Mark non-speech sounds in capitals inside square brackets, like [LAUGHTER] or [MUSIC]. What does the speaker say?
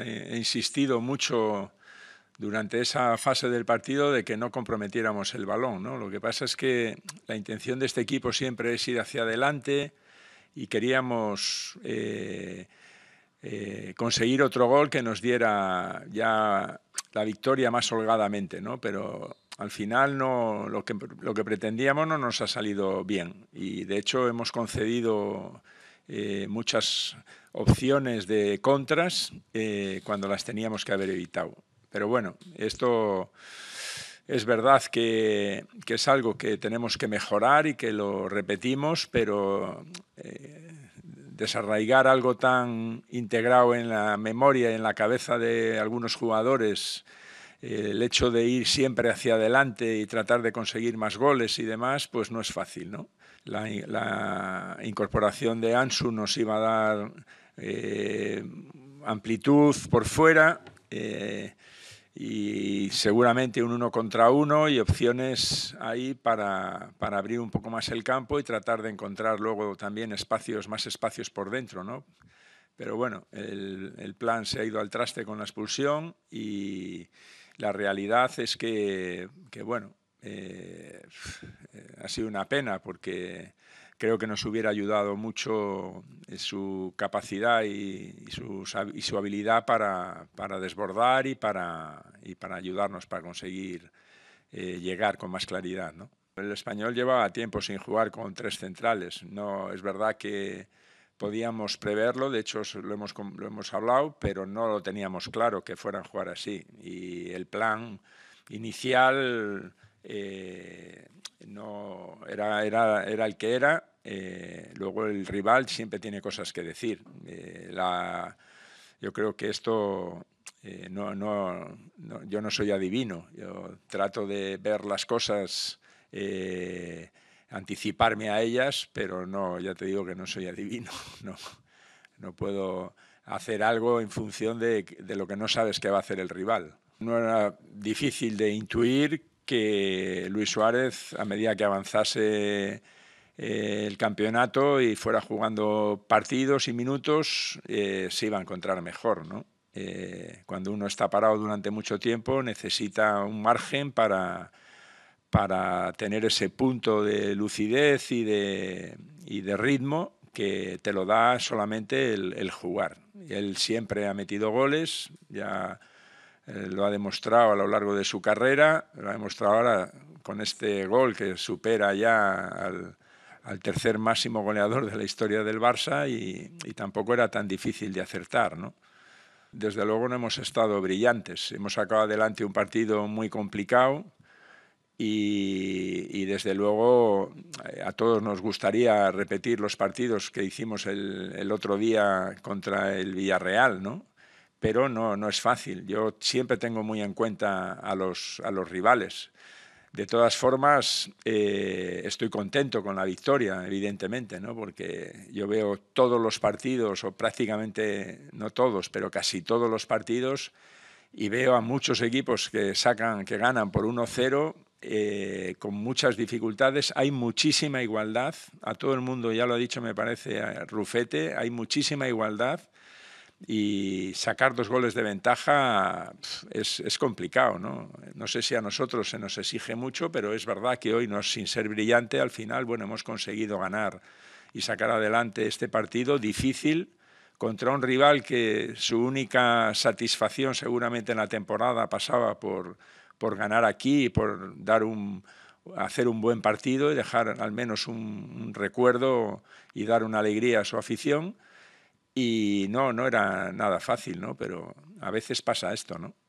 He insistido mucho durante esa fase del partido de que no comprometiéramos el balón. Lo que pasa es que la intención de este equipo siempre es ir hacia adelante y queríamos eh, eh, conseguir otro gol que nos diera ya la victoria más holgadamente, ¿no? pero al final no, lo, lo que pretendíamos no nos ha salido bien y de hecho hemos concedido eh, muchas opciones de contras eh, cuando las teníamos que haber evitado. Pero bueno, esto es verdad que, es algo que tenemos que mejorar y que lo repetimos, pero eh, desarraigar algo tan integrado en la memoria y en la cabeza de algunos jugadores, el hecho de ir siempre hacia adelante y tratar de conseguir más goles y demás, pues no es fácil, ¿no? la, incorporación de Ansu nos iba a dar eh, amplitud por fuera eh, y seguramente un uno contra uno y opciones ahí para, abrir un poco más el campo y tratar de encontrar luego también espacios, más espacios por dentro, ¿no? Pero bueno, el, plan se ha ido al traste con la expulsión y la realidad es que bueno, eh, [SIGHS] eh, ha sido una pena porque creo que nos hubiera ayudado mucho eh, su capacidad y, y, su, habilidad para, desbordar y para, para, ayudarnos para conseguir llegar con más claridad. El español llevaba tiempo sin jugar con tres centrales. No, es verdad que podíamos preverlo, de hecho lo hemos, lo hemos hablado, pero no lo teníamos claro que fueran a jugar así. Y el plan inicial eh, no, era, era, el que era. Eh, luego el rival siempre tiene cosas que decir. Eh, la, yo creo que esto, no, no, yo no soy adivino, yo trato de ver las cosas, anticiparme a ellas, pero no, ya te digo que no soy adivino, [LAUGHS] no, no puedo hacer algo en función de, de lo que no sabes que va a hacer el rival. No era difícil de intuir que Luis Suárez, a medida que avanzase eh, el campeonato y fuera jugando partidos y minutos, eh, se iba a encontrar mejor. Eh, cuando uno está parado durante mucho tiempo, necesita un margen para, para tener ese punto de lucidez y de, y de ritmo que te lo da solamente el, el jugar. Él siempre ha metido goles, ya eh, lo ha demostrado a lo largo de su carrera, lo ha demostrado ahora con este gol que supera ya al, tercer máximo goleador de la historia del Barça y, tampoco era tan difícil de acertar. ¿no? Desde luego no hemos estado brillantes, hemos sacado adelante un partido muy complicado, y, desde luego eh, a todos nos gustaría repetir los partidos que hicimos el, el otro día contra el Villarreal, ¿no? pero no, no es fácil. Yo siempre tengo muy en cuenta a los, a los rivales. De todas formas, eh, estoy contento con la victoria, evidentemente, ¿no? porque yo veo todos los partidos, o prácticamente, no todos, pero casi todos los partidos, y veo a muchos equipos que sacan, que ganan por 1-0 eh, con muchas dificultades. Hay muchísima igualdad. A todo el mundo ya lo ha dicho, me parece, Rufete. Hay muchísima igualdad y sacar dos goles de ventaja es, complicado. ¿no? no sé si a nosotros se nos exige mucho, pero es verdad que hoy, sin ser brillante, al final bueno, hemos conseguido ganar y sacar adelante este partido difícil contra un rival que su única satisfacción seguramente en la temporada pasaba por, ganar aquí por dar hacer un buen partido y dejar al menos un recuerdo y dar una alegría a su afición y no, no era nada fácil, ¿no? Pero a veces pasa esto, ¿no?